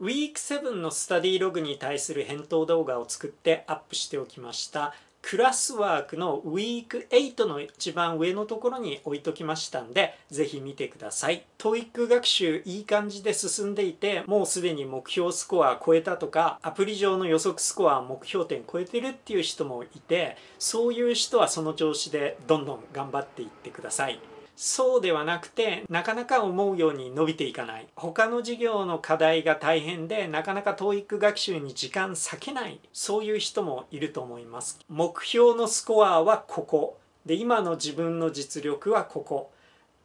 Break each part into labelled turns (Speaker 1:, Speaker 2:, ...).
Speaker 1: ウィーク7のスタディログに対する返答動画を作ってアップしておきましたクラスワークのウィーク8の一番上のところに置いときましたんで是非見てください TOEIC 学習いい感じで進んでいてもうすでに目標スコア超えたとかアプリ上の予測スコア目標点超えてるっていう人もいてそういう人はその調子でどんどん頑張っていってくださいそうではなくてなかなか思うように伸びていかない他の授業の課題が大変でなかなか TOEIC 学習に時間割けないそういう人もいると思います目標のスコアはここで今の自分の実力はここ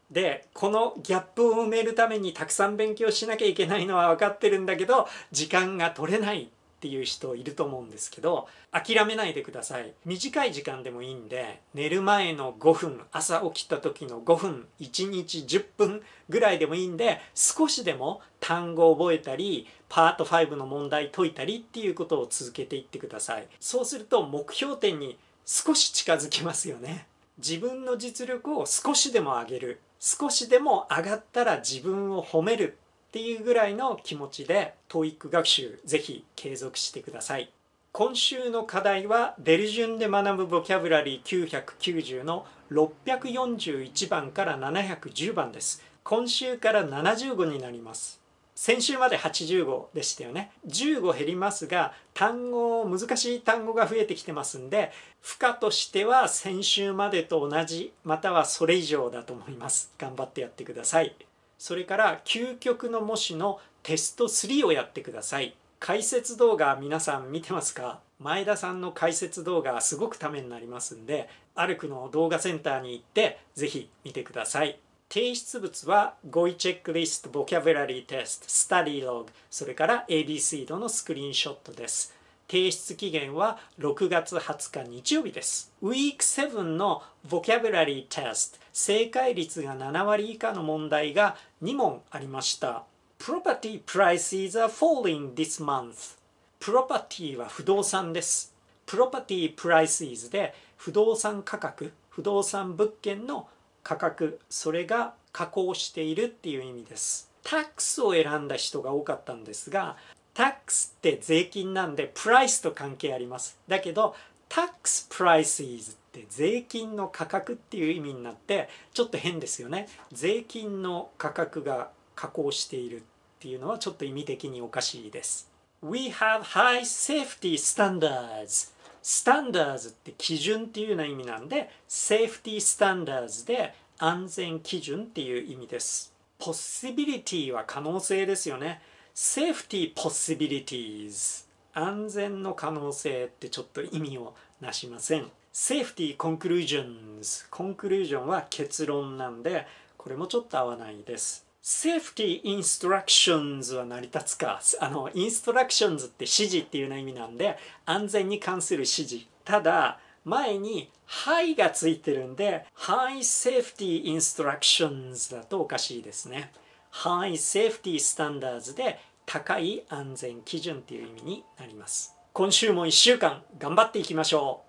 Speaker 1: でこのギャップを埋めるためにたくさん勉強しなきゃいけないのは分かってるんだけど時間が取れないっていう人いると思うんですけど諦めないでください短い時間でもいいんで寝る前の5分朝起きた時の5分1日10分ぐらいでもいいんで少しでも単語を覚えたりパート5の問題解いたりっていうことを続けていってくださいそうすると目標点に少し近づきますよね自分の実力を少しでも上げる少しでも上がったら自分を褒めるっていうぐらいの気持ちで TOEIC 学習ぜひ継続してください今週の課題は「ベルジュンで学ぶボキャブラリー990」の641番から710番です今週から70語になります先週まで80語でしたよね15減りますが単語難しい単語が増えてきてますんで負荷としては先週までと同じまたはそれ以上だと思います頑張ってやってくださいそれから究極の模試のテスト3をやってください解説動画皆さん見てますか前田さんの解説動画すごくためになりますんで歩くの動画センターに行って是非見てください提出物は語彙チェックリストボキャブラリーテストスタディログそれから ABC 度のスクリーンショットです提出期限は6月20日日曜日です。Week 7の Vocabulary Test 正解率が7割以下の問題が2問ありました。Property prices are falling this month. プロパティは不動産です。プロパティプライスイズで不動産価格、不動産物件の価格、それが下降しているっていう意味です。タックスを選んだ人が多かったんですが、タックスって税金なんでプライスと関係あります。だけどタックスプライスイズって税金の価格っていう意味になってちょっと変ですよね。税金の価格が下降しているっていうのはちょっと意味的におかしいです。We have high safety standards. スタンダーズって基準っていうような意味なんで、セーフティースタンダーズで安全基準っていう意味です。ポッシビリティは可能性ですよね。safety possibilities 安全の可能性ってちょっと意味をなしません safety conclusions コンクルージョンは結論なんでこれもちょっと合わないです safety instructions は成り立つかあの instructions って指示っていうような意味なんで安全に関する指示ただ前に「はい」がついてるんで「High Safety Instructions」だとおかしいですね。High Safety Standards で高い安全基準っていう意味になります今週も1週間頑張っていきましょう